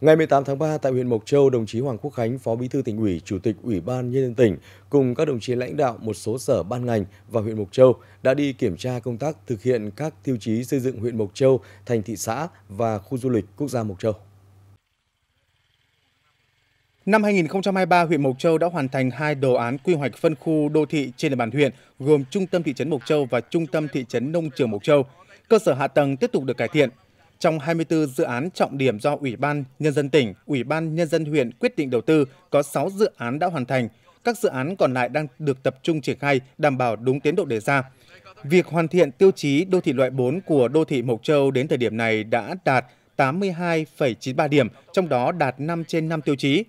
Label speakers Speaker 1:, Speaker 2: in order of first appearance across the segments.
Speaker 1: Ngày 18 tháng 3 tại huyện Mộc Châu, đồng chí Hoàng Quốc Khánh, Phó Bí thư tỉnh ủy, Chủ tịch Ủy ban nhân dân tỉnh cùng các đồng chí lãnh đạo một số sở ban ngành và huyện Mộc Châu đã đi kiểm tra công tác thực hiện các tiêu chí xây dựng huyện Mộc Châu thành thị xã và khu du lịch quốc gia Mộc Châu.
Speaker 2: Năm 2023, huyện Mộc Châu đã hoàn thành hai đồ án quy hoạch phân khu đô thị trên địa bàn huyện, gồm trung tâm thị trấn Mộc Châu và trung tâm thị trấn nông trường Mộc Châu. Cơ sở hạ tầng tiếp tục được cải thiện, trong 24 dự án trọng điểm do Ủy ban Nhân dân tỉnh, Ủy ban Nhân dân huyện quyết định đầu tư, có 6 dự án đã hoàn thành. Các dự án còn lại đang được tập trung triển khai, đảm bảo đúng tiến độ đề ra. Việc hoàn thiện tiêu chí đô thị loại 4 của đô thị Mộc Châu đến thời điểm này đã đạt 82,93 điểm, trong đó đạt 5 trên 5 tiêu chí.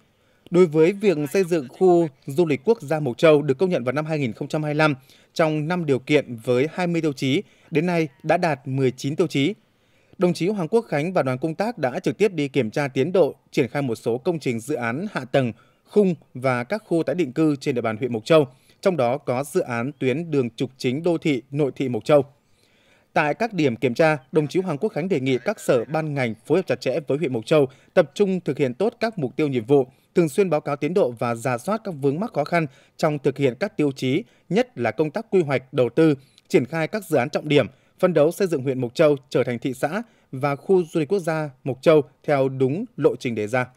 Speaker 2: Đối với việc xây dựng khu du lịch quốc gia Mộc Châu được công nhận vào năm 2025 trong 5 điều kiện với 20 tiêu chí, đến nay đã đạt 19 tiêu chí đồng chí Hoàng Quốc Khánh và đoàn công tác đã trực tiếp đi kiểm tra tiến độ triển khai một số công trình dự án hạ tầng, khung và các khu tái định cư trên địa bàn huyện Mộc Châu, trong đó có dự án tuyến đường trục chính đô thị nội thị Mộc Châu. Tại các điểm kiểm tra, đồng chí Hoàng Quốc Khánh đề nghị các sở ban ngành phối hợp chặt chẽ với huyện Mộc Châu, tập trung thực hiện tốt các mục tiêu nhiệm vụ, thường xuyên báo cáo tiến độ và giả soát các vướng mắc khó khăn trong thực hiện các tiêu chí, nhất là công tác quy hoạch, đầu tư, triển khai các dự án trọng điểm, phân đấu xây dựng huyện Mộc Châu trở thành thị xã và khu du lịch quốc gia Mộc Châu theo đúng lộ trình đề ra.